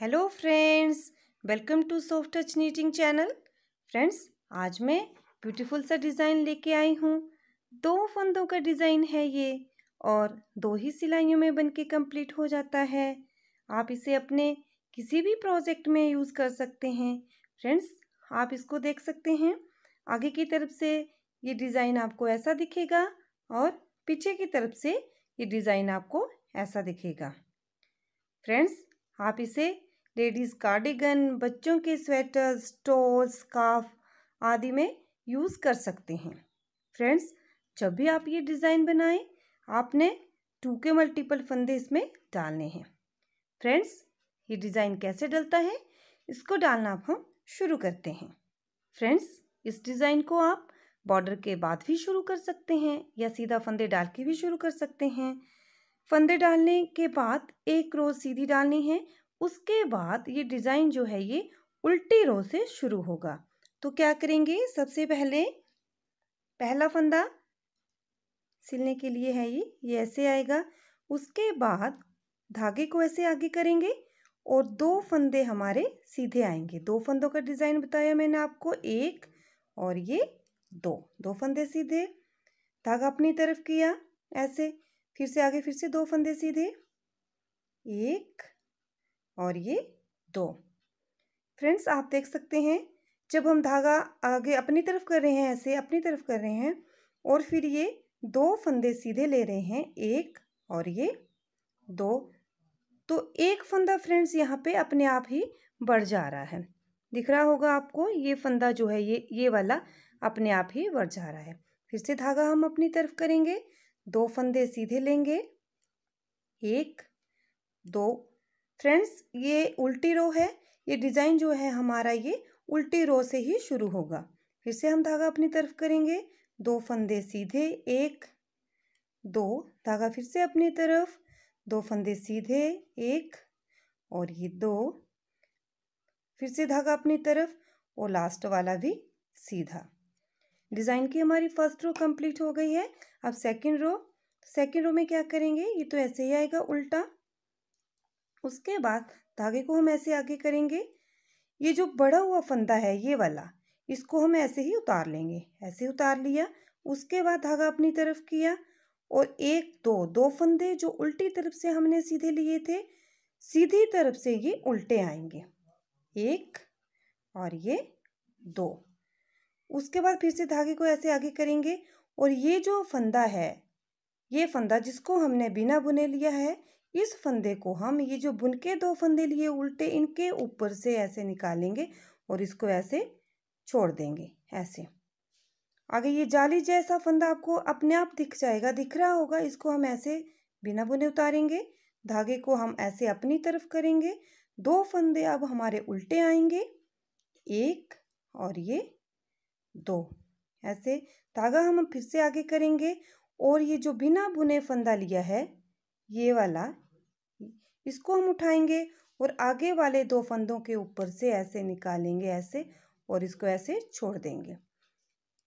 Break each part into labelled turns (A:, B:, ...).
A: hello friends welcome to soft touch knitting channel friends आज मैं beautiful सा design लेके आई हूँ दो फंदों का डिज़ाइन है ये और दो ही सिलाइयों में बनके कंप्लीट हो जाता है आप इसे अपने किसी भी प्रोजेक्ट में यूज़ कर सकते हैं फ्रेंड्स आप इसको देख सकते हैं आगे की तरफ से ये डिज़ाइन आपको ऐसा दिखेगा और पीछे की तरफ से ये डिज़ाइन आपको ऐसा दिखेगा फ्रेंड्स आप इसे लेडीज़ कार्डिगन बच्चों के स्वेटर्स टोल स्काफ आदि में यूज़ कर सकते हैं फ्रेंड्स जब भी आप ये डिज़ाइन बनाएं आपने टू के मल्टीपल फंदे इसमें डालने हैं फ्रेंड्स ये डिज़ाइन कैसे डलता है इसको डालना अब हम शुरू करते हैं फ्रेंड्स इस डिज़ाइन को आप बॉर्डर के बाद भी शुरू कर सकते हैं या सीधा फंदे डाल के भी शुरू कर सकते हैं फंदे डालने के बाद एक रो सीधी डालनी है उसके बाद ये डिज़ाइन जो है ये उल्टी रो से शुरू होगा तो क्या करेंगे सबसे पहले पहला फंदा सिलने के लिए है ये ये ऐसे आएगा उसके बाद धागे को ऐसे आगे करेंगे और दो फंदे हमारे सीधे आएंगे दो फंदों का डिज़ाइन बताया मैंने आपको एक और ये दो दो फंदे सीधे धागा अपनी तरफ किया ऐसे फिर से आगे फिर से दो फंदे सीधे एक और ये दो फ्रेंड्स आप देख सकते हैं जब हम धागा आगे अपनी तरफ कर रहे हैं ऐसे अपनी तरफ कर रहे हैं और फिर ये दो फंदे सीधे ले रहे हैं एक और ये दो तो एक फंदा फ्रेंड्स यहाँ पे अपने आप ही बढ़ जा रहा है दिख रहा होगा आपको ये फंदा जो है ये ये वाला अपने आप ही बढ़ जा रहा है फिर से धागा हम अपनी तरफ करेंगे दो फंदे सीधे लेंगे एक दो फ्रेंड्स ये उल्टी रो है ये डिज़ाइन जो है हमारा ये उल्टी रो से ही शुरू होगा फिर से हम धागा अपनी तरफ करेंगे दो फंदे सीधे एक दो धागा फिर से अपनी तरफ दो फंदे सीधे एक और ये दो फिर से धागा अपनी तरफ और लास्ट वाला भी सीधा डिज़ाइन की हमारी फर्स्ट रो कंप्लीट हो गई है अब सेकंड रो सेकंड रो में क्या करेंगे ये तो ऐसे ही आएगा उल्टा उसके बाद धागे को हम ऐसे आगे करेंगे ये जो बड़ा हुआ फंदा है ये वाला इसको हम ऐसे ही उतार लेंगे ऐसे उतार लिया उसके बाद धागा अपनी तरफ किया और एक दो दो फंदे जो उल्टी तरफ से हमने सीधे लिए थे सीधी तरफ से ये उल्टे आएंगे एक और ये दो उसके बाद फिर से धागे को ऐसे आगे करेंगे और ये जो फंदा है ये फंदा जिसको हमने बिना बुने लिया है इस फंदे को हम ये जो बुन के दो फंदे लिए उल्टे इनके ऊपर से ऐसे निकालेंगे और इसको ऐसे छोड़ देंगे ऐसे आगे ये जाली जैसा फंदा आपको अपने आप दिख जाएगा दिख रहा होगा इसको हम ऐसे बिना बुने उतारेंगे धागे को हम ऐसे अपनी तरफ करेंगे दो फंदे अब हमारे उल्टे आएंगे एक और ये दो ऐसे धागा हम फिर से आगे करेंगे और ये जो बिना बुने फंदा लिया है ये वाला इसको हम उठाएंगे और आगे वाले दो फंदों के ऊपर से ऐसे निकालेंगे ऐसे और इसको ऐसे छोड़ देंगे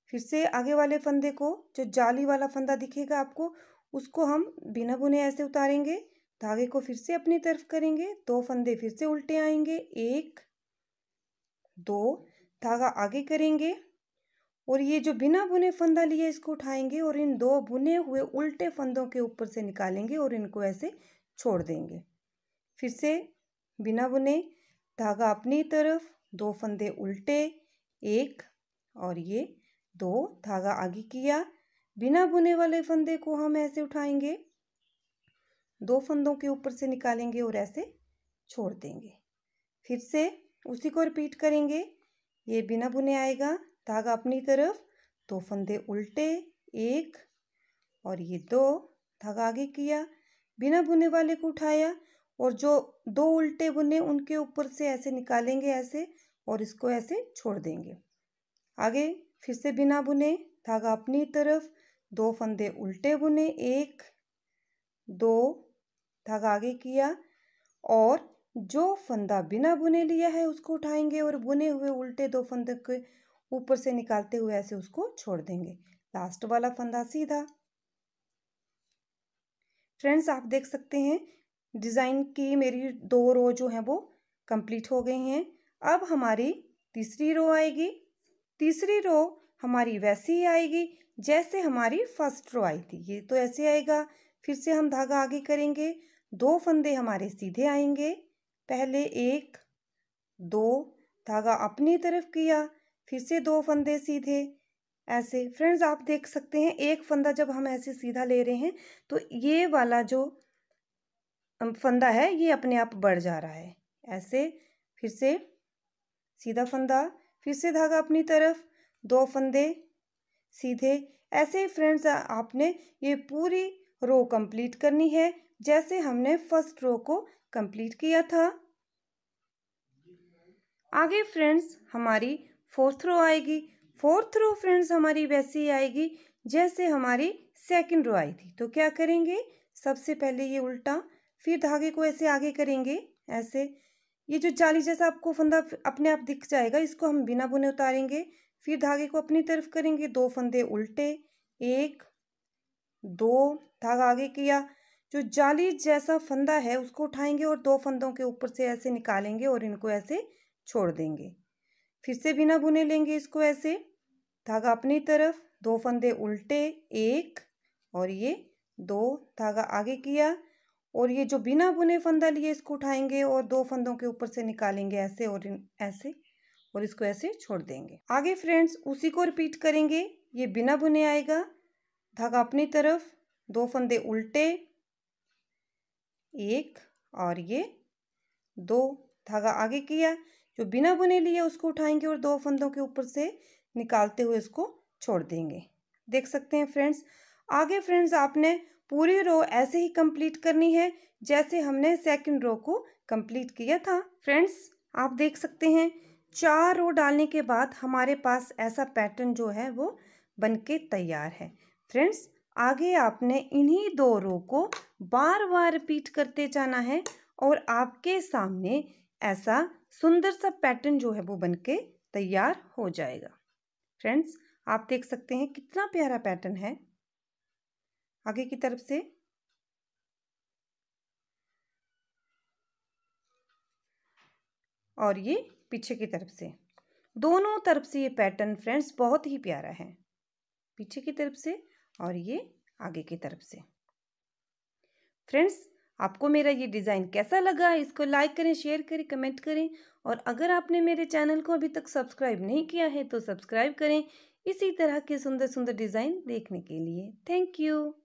A: फिर से आगे वाले फंदे को जो जाली वाला फंदा दिखेगा आपको उसको हम बिना बुने ऐसे उतारेंगे धागे को फिर से अपनी तरफ करेंगे दो फंदे फिर से उल्टे आएंगे एक दो धागा आगे करेंगे और ये जो बिना बुने फंदा लिया इसको उठाएंगे और इन दो बुने हुए उल्टे फंदों के ऊपर से निकालेंगे और इनको ऐसे छोड़ देंगे फिर से बिना बुने धागा अपनी तरफ दो फंदे उल्टे एक और ये दो धागा आगे किया बिना बुने वाले फंदे को हम ऐसे उठाएंगे दो फंदों के ऊपर से निकालेंगे और ऐसे छोड़ देंगे फिर से उसी को रिपीट करेंगे ये बिना बुने आएगा धागा अपनी तरफ दो फंदे उल्टे एक और ये दो धागा आगे किया बिना बुने वाले को उठाया और जो दो उल्टे बुने उनके ऊपर से ऐसे निकालेंगे ऐसे और इसको ऐसे छोड़ देंगे आगे फिर से बिना बुने धागा अपनी तरफ दो फंदे उल्टे बुने एक दो धागा आगे किया और जो फंदा बिना बुने लिया है उसको उठाएंगे और बुने हुए उल्टे दो फंदे के ऊपर से निकालते हुए ऐसे उसको छोड़ देंगे लास्ट वाला फंदा सीधा फ्रेंड्स आप देख सकते हैं डिज़ाइन की मेरी दो रो जो हैं वो कंप्लीट हो गई हैं अब हमारी तीसरी रो आएगी तीसरी रो हमारी वैसी ही आएगी जैसे हमारी फर्स्ट रो आई थी ये तो ऐसे आएगा फिर से हम धागा आगे करेंगे दो फंदे हमारे सीधे आएंगे पहले एक दो धागा अपनी तरफ किया फिर से दो फंदे सीधे ऐसे फ्रेंड्स आप देख सकते हैं एक फंदा जब हम ऐसे सीधा ले रहे हैं तो ये वाला जो फंदा है ये अपने आप बढ़ जा रहा है ऐसे फिर से सीधा फंदा फिर से धागा अपनी तरफ दो फंदे सीधे ऐसे ही फ्रेंड्स आपने ये पूरी रो कंप्लीट करनी है जैसे हमने फर्स्ट रो को कंप्लीट किया था आगे फ्रेंड्स हमारी फोर्थ रो आएगी फोर्थ रो फ्रेंड्स हमारी वैसे ही आएगी जैसे हमारी सेकंड रो आई थी तो क्या करेंगे सबसे पहले ये उल्टा फिर धागे को ऐसे आगे करेंगे ऐसे ये जो जाली जैसा आपको फंदा अपने आप दिख जाएगा इसको हम बिना बुने उतारेंगे फिर धागे को अपनी तरफ करेंगे दो फंदे उल्टे एक दो धागा आगे किया जो जाली जैसा फंदा है उसको उठाएंगे और दो फंदों के ऊपर से ऐसे निकालेंगे और इनको ऐसे छोड़ देंगे फिर से बिना बुने लेंगे इसको ऐसे धागा अपनी तरफ दो फंदे उल्टे एक और ये दो धागा आगे किया और ये जो बिना बुने फंदा लिए इसको उठाएंगे और दो फंदों के ऊपर से निकालेंगे ऐसे और ऐसे और इसको ऐसे छोड़ देंगे आगे फ्रेंड्स उसी को रिपीट करेंगे ये बिना बुने आएगा धागा अपनी तरफ दो फंदे उल्टे एक और ये दो धागा आगे किया जो बिना बुने लिए उसको उठाएंगे और दो फंदों के ऊपर से निकालते हुए उसको छोड़ देंगे देख सकते हैं फ्रेंड्स आगे फ्रेंड्स आपने पूरी रो ऐसे ही कंप्लीट करनी है जैसे हमने सेकंड रो को कंप्लीट किया था फ्रेंड्स आप देख सकते हैं चार रो डालने के बाद हमारे पास ऐसा पैटर्न जो है वो बन तैयार है फ्रेंड्स आगे आपने इन्हीं दो रो को बार बार रिपीट करते जाना है और आपके सामने ऐसा सुंदर सा पैटर्न जो है वो बन के तैयार हो जाएगा फ्रेंड्स आप देख सकते हैं कितना प्यारा पैटर्न है आगे की तरफ से और ये पीछे की तरफ से दोनों तरफ से ये पैटर्न फ्रेंड्स बहुत ही प्यारा है पीछे की तरफ से और ये आगे की तरफ से फ्रेंड्स आपको मेरा ये डिज़ाइन कैसा लगा इसको लाइक करें शेयर करें कमेंट करें और अगर आपने मेरे चैनल को अभी तक सब्सक्राइब नहीं किया है तो सब्सक्राइब करें इसी तरह के सुंदर सुंदर डिज़ाइन देखने के लिए थैंक यू